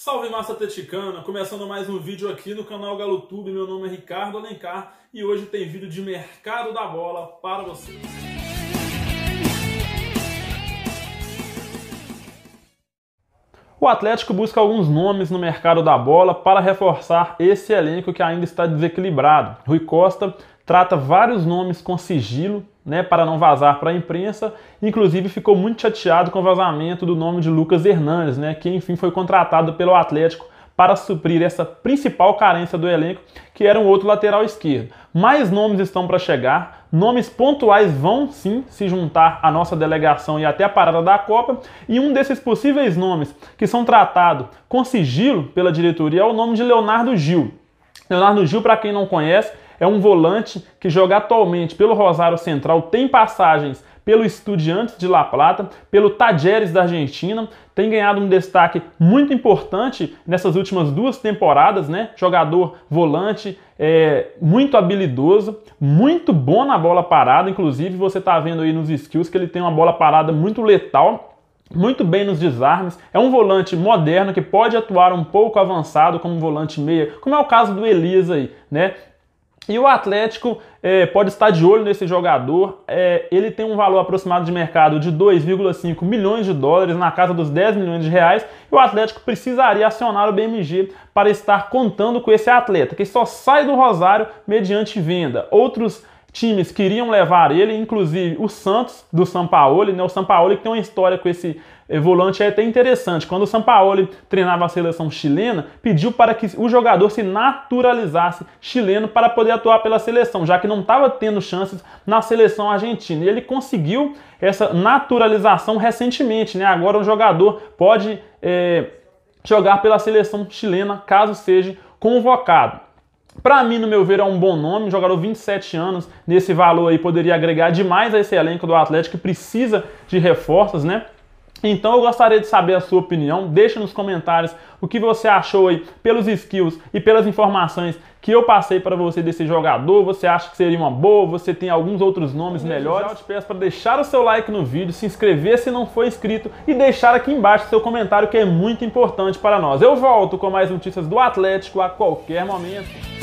Salve massa atleticana! Começando mais um vídeo aqui no canal GaloTube, meu nome é Ricardo Alencar e hoje tem vídeo de mercado da bola para vocês. O Atlético busca alguns nomes no mercado da bola para reforçar esse elenco que ainda está desequilibrado. Rui Costa trata vários nomes com sigilo né, para não vazar para a imprensa. Inclusive ficou muito chateado com o vazamento do nome de Lucas Hernandes, né, que enfim foi contratado pelo Atlético para suprir essa principal carência do elenco, que era um outro lateral esquerdo. Mais nomes estão para chegar, nomes pontuais vão sim se juntar à nossa delegação e até a parada da Copa, e um desses possíveis nomes que são tratados com sigilo pela diretoria é o nome de Leonardo Gil. Leonardo Gil, para quem não conhece, é um volante que joga atualmente pelo Rosário Central, tem passagens pelo Estudiantes de La Plata, pelo Tajeres da Argentina, tem ganhado um destaque muito importante nessas últimas duas temporadas, né? Jogador volante, é, muito habilidoso, muito bom na bola parada, inclusive você está vendo aí nos skills que ele tem uma bola parada muito letal muito bem nos desarmes, é um volante moderno que pode atuar um pouco avançado como volante meia, como é o caso do Elias aí, né? E o Atlético é, pode estar de olho nesse jogador. É, ele tem um valor aproximado de mercado de 2,5 milhões de dólares, na casa dos 10 milhões de reais. E o Atlético precisaria acionar o BMG para estar contando com esse atleta, que só sai do Rosário mediante venda. Outros times queriam levar ele, inclusive o Santos do Sampaoli, né? O Sampaoli que tem uma história com esse volante é até interessante. Quando o Sampaoli treinava a seleção chilena, pediu para que o jogador se naturalizasse chileno para poder atuar pela seleção, já que não estava tendo chances na seleção argentina. E ele conseguiu essa naturalização recentemente, né? Agora o jogador pode é, jogar pela seleção chilena caso seja convocado. Para mim, no meu ver, é um bom nome, jogador 27 anos, nesse valor aí poderia agregar demais a esse elenco do Atlético que precisa de reforços, né? Então eu gostaria de saber a sua opinião, deixa nos comentários o que você achou aí pelos skills e pelas informações que eu passei para você desse jogador, você acha que seria uma boa, você tem alguns outros nomes melhores. Eu te peço para deixar o seu like no vídeo, se inscrever se não for inscrito e deixar aqui embaixo seu comentário que é muito importante para nós. Eu volto com mais notícias do Atlético a qualquer momento.